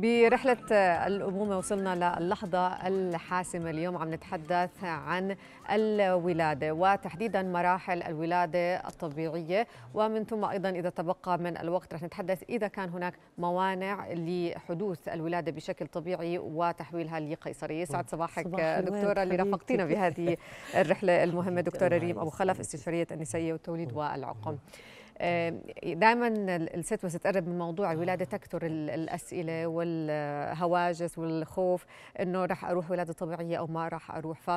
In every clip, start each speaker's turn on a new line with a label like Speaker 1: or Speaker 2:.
Speaker 1: برحلة الأمومة وصلنا للحظة الحاسمة اليوم عم نتحدث عن الولادة وتحديدا مراحل الولادة الطبيعية ومن ثم أيضا إذا تبقى من الوقت رح نتحدث إذا كان هناك موانع لحدوث الولادة بشكل طبيعي وتحويلها لقيصرية يسعد صباحك دكتورة اللي رافقتينا بهذه الرحلة المهمة دكتورة ريم أبو خلف استشارية النسائية والتوليد والعقم آه، دائما الست تقرب من موضوع الولاده آه. تكثر الاسئله والهواجس والخوف انه رح اروح ولاده طبيعيه او ما رح اروح ف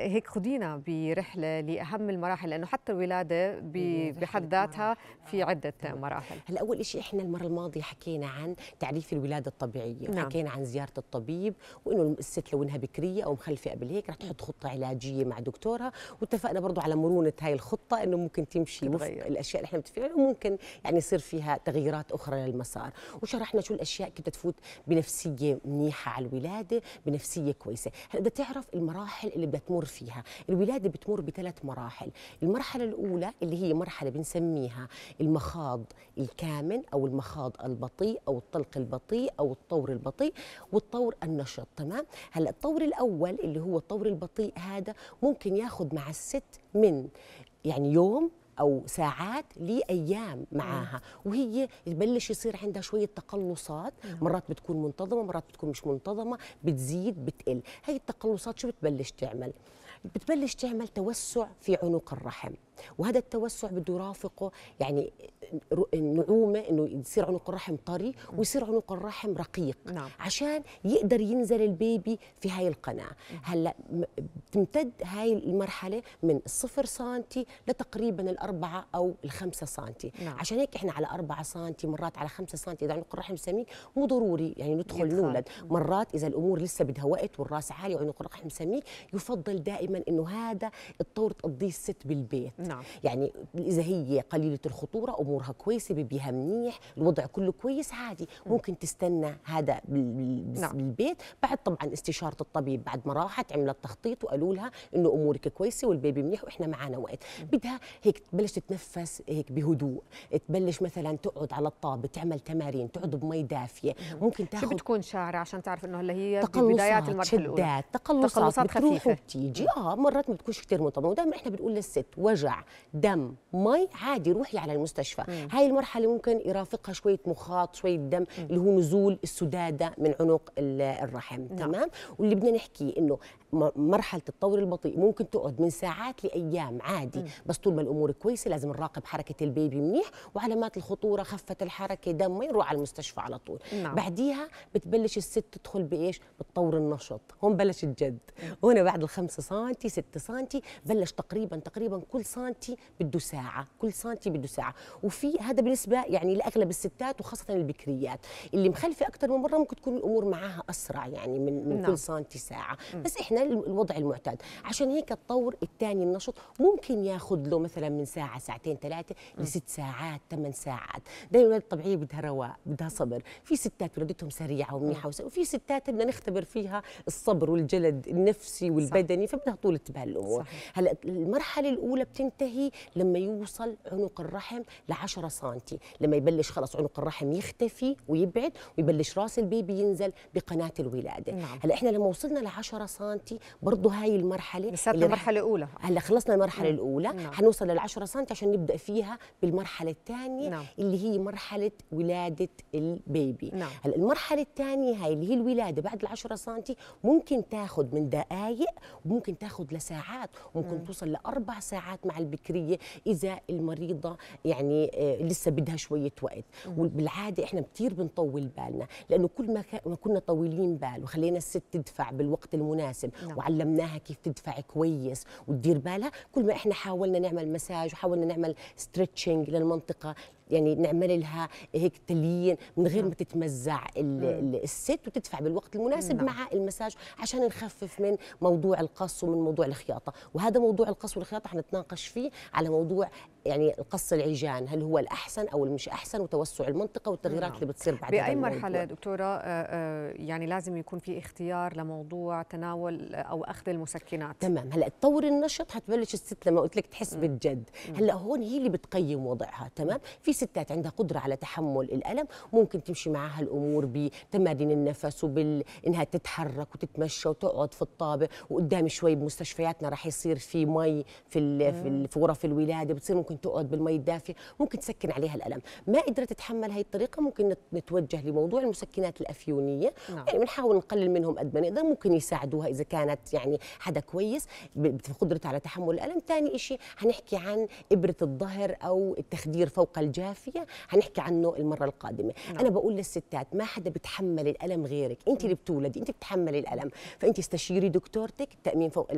Speaker 1: هيك خدينا برحله لاهم المراحل لانه حتى الولاده إيه، بحد ذاتها في آه. عده مراحل
Speaker 2: هلا اول شيء احنا المره الماضيه حكينا عن تعريف الولاده الطبيعيه نعم. حكينا عن زياره الطبيب وانه الست لو انها بكريه او مخلفه قبل هيك رح تحط خطه علاجيه مع دكتورها واتفقنا برضه على مرونه هاي الخطه انه ممكن تمشي وفق الاشياء اللي احنا بتفعلها وممكن يعني يصير فيها تغييرات اخرى للمسار وشرحنا شو الاشياء كيف تفوت بنفسيه منيحه على الولاده بنفسيه كويسه هلا بدها تعرف المراحل اللي بدها تمر فيها الولادة بتمر بثلاث مراحل المرحلة الأولى اللي هي مرحلة بنسميها المخاض الكامن أو المخاض البطيء أو الطلق البطيء أو الطور البطيء والطور النشط تمام هلا الطور الأول اللي هو الطور البطيء هذا ممكن ياخذ مع الست من يعني يوم او ساعات لايام معاها وهي تبلش يصير عندها شويه تقلصات مرات بتكون منتظمه مرات بتكون مش منتظمه بتزيد بتقل هي التقلصات شو بتبلش تعمل بتبلش تعمل توسع في عنق الرحم وهذا التوسع بده يرافقه يعني النعومه انه يصير عنق الرحم طري ويصير عنق الرحم رقيق نعم. عشان يقدر ينزل البيبي في هاي القناه هلا بتمتد هاي المرحله من الصفر سم لتقريبا الأربعة أو الخمسة سم نعم. عشان هيك إحنا على أربعة سم مرات على خمسة سم إذا عنق الرحم سميك مو ضروري يعني ندخل نولد مرات إذا الأمور لسه بدها وقت والراس عالي وعنق الرحم سميك يفضل دائما إنه هذا الطور تقضيه الست بالبيت نعم. نعم. يعني اذا هي قليله الخطوره امورها كويسه بيبيها منيح الوضع كله كويس عادي نعم. ممكن تستنى هذا نعم. بالبيت بعد طبعا استشاره الطبيب بعد ما راحت عملت تخطيط وقالوا لها انه امورك كويسه والبيبي منيح واحنا معنا وقت نعم. بدها هيك تبلش تتنفس هيك بهدوء تبلش مثلا تقعد على الطابه تعمل تمارين تقعد بمي دافيه ممكن
Speaker 1: تاخذ شو بتكون شعره عشان تعرف انه هلا هي بدايات المرحله الاولى تقلصات تقلصات خفيفه
Speaker 2: بتيجي اه مرات ما بتكونش كثير منتظمه ودائما احنا بنقول للست وجع دم مي عادي روحي على المستشفى مم. هاي المرحله ممكن يرافقها شويه مخاط شويه دم مم. اللي هو نزول السداده من عنق الرحم مم. نعم. تمام واللي بدنا نحكي انه مرحله الطور البطيء ممكن تقعد من ساعات لايام عادي بس طول ما الامور كويسه لازم نراقب حركه البيبي منيح وعلامات الخطوره خفت الحركه دم ما يروح على المستشفى على طول نعم. بعديها بتبلش الست تدخل بايش بالطور النشط هون بلش الجد هنا بعد الخمسة سانتي ستة سانتي بلش تقريبا تقريبا كل سانتي بده ساعه كل سانتي بده ساعه وفي هذا بالنسبه يعني لاغلب الستات وخاصه البكريات اللي مخلفه اكثر من مره ممكن تكون الامور معاها اسرع يعني من من نعم. كل سانتي ساعه م. بس احنا الوضع المعتاد عشان هيك الطور الثاني النشط ممكن ياخذ له مثلا من ساعه ساعتين ثلاثه لست ساعات ثمان ساعات دائما الولاده الطبيعيه بدها رواء بدها صبر في ستات ولادتهم سريعه ومنيحه وفي ستات بدنا نختبر فيها الصبر والجلد النفسي والبدني صح. فبدها طولة بهالامور هلا المرحله الاولى بتنتهي لما يوصل عنق الرحم ل 10 سم لما يبلش خلص عنق الرحم يختفي ويبعد ويبلش راس البيبي ينزل بقناه الولاده نعم. هلا احنا لما وصلنا ل 10 سم دلوقتي برضه هاي المرحله لساتنا المرحله الاولى هلا خلصنا المرحله الاولى نعم. هنوصل لل10 سم عشان نبدا فيها بالمرحله الثانيه نعم. اللي هي مرحله ولاده البيبي نعم. هلا المرحله الثانيه هاي اللي هي الولاده بعد ال10 سم ممكن تاخذ من دقائق وممكن تاخذ لساعات وممكن مم. توصل لاربع ساعات مع البكريه اذا المريضه يعني آه، لسه بدها شويه وقت مم. وبالعاده احنا كثير بنطول بالنا لانه كل ما كنا طويلين بال وخلينا الست تدفع بالوقت المناسب نعم. وعلمناها كيف تدفع كويس وتدير بالها كل ما احنا حاولنا نعمل مساج وحاولنا نعمل ستريتشنج للمنطقه يعني نعمل لها هيك تليين من غير نعم. ما تتمزع الست وتدفع بالوقت المناسب نعم. مع المساج عشان نخفف من موضوع القص ومن موضوع الخياطه وهذا موضوع القص والخياطه حنتناقش فيه على موضوع يعني قص العجان هل هو الاحسن او المش احسن وتوسع المنطقه والتغييرات نعم. اللي بتصير بعد باي مرحله
Speaker 1: دكتوره آه، آه، يعني لازم يكون في اختيار لموضوع تناول او اخذ المسكنات تمام
Speaker 2: هلا تطور النشط حتبلش الست لما قلت لك تحس بالجد هلا هون هي اللي بتقيم وضعها تمام في ستات عندها قدره على تحمل الالم ممكن تمشي معها الامور بتمارين النفس وبانها تتحرك وتتمشى وتقعد في الطابق وقدام شوي بمستشفياتنا راح يصير في مي في في غرف الولاده بتصير ممكن تقعد بالمي الدافيه ممكن تسكن عليها الالم ما قدرت تتحمل هي الطريقه ممكن نتوجه لموضوع المسكنات الافيونيه نعم. يعني بنحاول نقلل منهم قد ما نقدر ممكن يساعدوها اذا كانت يعني حدا كويس بقدرته على تحمل الالم ثاني شيء هنحكي عن ابره الظهر او التخدير فوق الجهاز الجغرافيا هنحكي عنه المره القادمه نعم. انا بقول للستات ما حدا بتحمل الالم غيرك انت اللي بتولدي انت بتحمل الالم فانت استشيري دكتورتك التامين فوق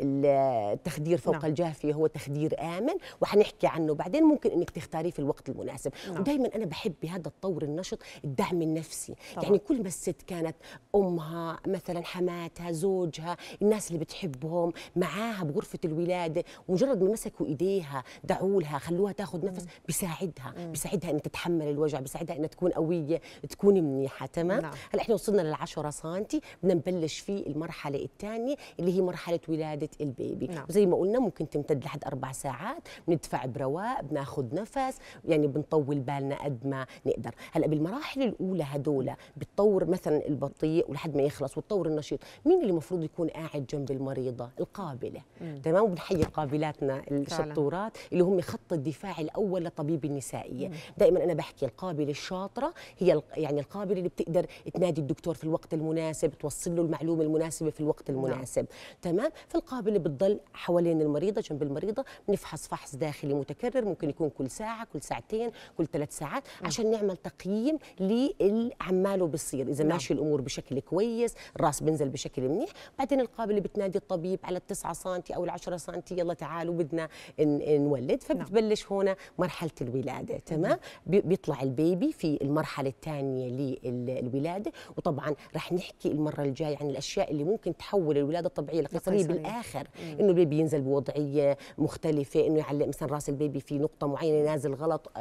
Speaker 2: التخدير فوق نعم. الجافيه هو تخدير امن وحنحكي عنه بعدين ممكن انك تختاريه في الوقت المناسب نعم. ودائما انا بحب بهذا الطور النشط الدعم النفسي طبعا. يعني كل ما الست كانت امها مثلا حماتها زوجها الناس اللي بتحبهم معاها بغرفه الولاده مجرد ما مسكوا ايديها دعوا لها خلوها تاخذ نفس بيساعد بيساعدها بيساعدها ان تتحمل الوجع بيساعدها ان تكون قويه تكون منيحه تمام نعم. هلا احنا وصلنا لل 10 سم بدنا نبلش في المرحله الثانيه اللي هي مرحله ولاده البيبي نعم. وزي ما قلنا ممكن تمتد لحد اربع ساعات بندفع برواق بناخذ نفس يعني بنطول بالنا قد ما نقدر هلا بالمراحل الاولى هدول بتطور مثلا البطيء ولحد ما يخلص وتطور النشيط مين اللي المفروض يكون قاعد جنب المريضه القابله مم. تمام وبنحيي قابلاتنا الشطورات اللي هم خط الدفاع الاول لطبيب النسائيه دائما انا بحكي القابله الشاطره هي يعني القابله اللي بتقدر تنادي الدكتور في الوقت المناسب توصل له المعلومه المناسبه في الوقت نعم. المناسب نعم. تمام فالقابله بتضل حوالين المريضه جنب المريضه بنفحص فحص داخلي متكرر ممكن يكون كل ساعه كل ساعتين كل ثلاث ساعات نعم. عشان نعمل تقييم لعماله بصير اذا نعم. ماشي الامور بشكل كويس الراس بنزل بشكل منيح بعدين القابله بتنادي الطبيب على ال9 سم او ال10 سم يلا تعالوا بدنا نولد نعم. فبتبلش هنا مرحله الولادة الولاده تمام بيطلع البيبي في المرحله الثانيه للولاده وطبعا رح نحكي المره الجايه عن الاشياء اللي ممكن تحول الولاده الطبيعيه لقيصريه بالاخر انه البيبي ينزل بوضعيه مختلفه انه يعلق مثلا راس البيبي في نقطه معينه نازل غلط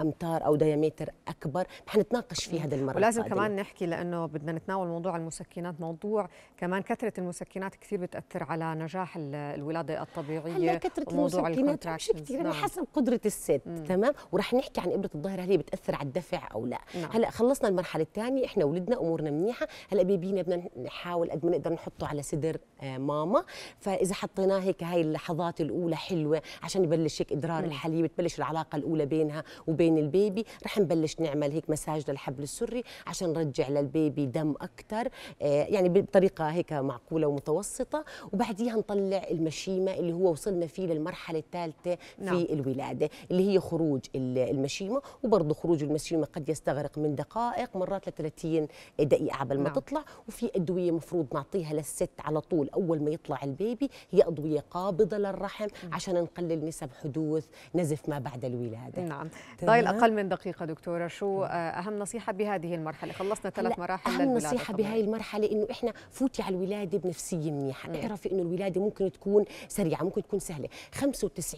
Speaker 2: امتار او دياميتر اكبر حنتناقش في هذا المره ولازم القادمة. كمان
Speaker 1: نحكي لانه بدنا نتناول موضوع المسكنات موضوع كمان كثره المسكنات كثير بتاثر على نجاح الولاده الطبيعيه هلا كثره المسكنات مش كثير نعم. حسب
Speaker 2: قدره الست مم. تمام وراح نحكي عن ابره الظهر هل هي بتاثر على الدفع او لا نعم. هلا خلصنا المرحله الثانيه احنا ولدنا امورنا منيحه هلا بيبينا بدنا نحاول قد ما نقدر نحطه على صدر آه، ماما فاذا حطيناه هيك هاي اللحظات الاولى حلوه عشان يبلش هيك ادرار الحليب تبلش العلاقه الاولى بينها وبين البيبي رح نبلش نعمل هيك مساج للحبل السري عشان نرجع للبيبي دم اكثر آه، يعني بطريقه هيك معقوله ومتوسطه وبعديها نطلع المشيمه اللي هو وصلنا فيه للمرحله الثالثه في نعم. الولاده اللي هي خروج المشيمه وبرضه خروج المشيمه قد يستغرق من دقائق مرات ل 30 دقيقه قبل ما نعم. تطلع وفي ادويه مفروض نعطيها للست على طول اول ما يطلع البيبي هي ادويه قابضه للرحم نعم. عشان نقلل نسب حدوث نزف ما بعد الولاده
Speaker 1: نعم ضايل اقل من دقيقه دكتوره شو اهم نصيحه بهذه المرحله خلصنا ثلاث مراحل اهم نصيحه بهاي المرحله انه احنا
Speaker 2: فوتي على الولاده بنفسيه منيحه اعرفي انه الولاده ممكن تكون سريعه ممكن تكون سهله 95%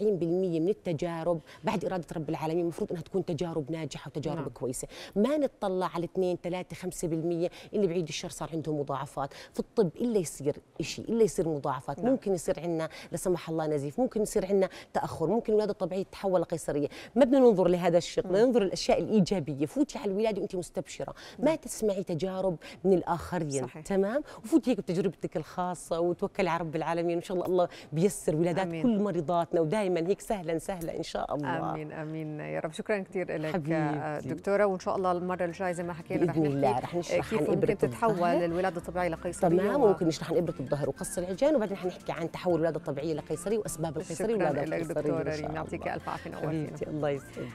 Speaker 2: من التجارب بعد اراده رب العالمين المفروض انها تكون تجارب ناجحه وتجارب نعم. كويسه ما نتطلع على 2 3 5% اللي بعيد الشر صار عندهم مضاعفات في الطب الا يصير شيء الا يصير مضاعفات نعم. ممكن يصير عندنا لا سمح الله نزيف ممكن يصير عندنا تاخر ممكن الولاده الطبيعيه تتحول لقيصريه ما بدنا ننظر لهذا الشق بدنا نعم. ننظر الاشياء الايجابيه فوتي على الولاده وانت مستبشره نعم. ما تسمعي تجارب من الاخرين صحيح. تمام وفوتي هيك بتجربتك الخاصه وتوكلي على رب العالمين وان شاء الله الله بيسر ولادات أمين. كل مريضاتنا ودائما هيك سهلا سهلا ان شاء الله الله امين
Speaker 1: امين يا رب شكرا كثير لك آه، حبيبتي. دكتوره وان شاء الله المره الجايه زي ما حكينا باذن الله رح نشرح آه، كيف عن ممكن تتحول الولاده الطبيعيه لقيصريه تمام وممكن
Speaker 2: نشرح عن ابره الظهر وقص العجان وبعدين حنحكي عن تحول الولاده الطبيعيه لقيصريه واسباب القيصريه والولاده القيصريه شكرا لك دكتوره ريم يعطيك الف عافيه الله
Speaker 1: يسعدك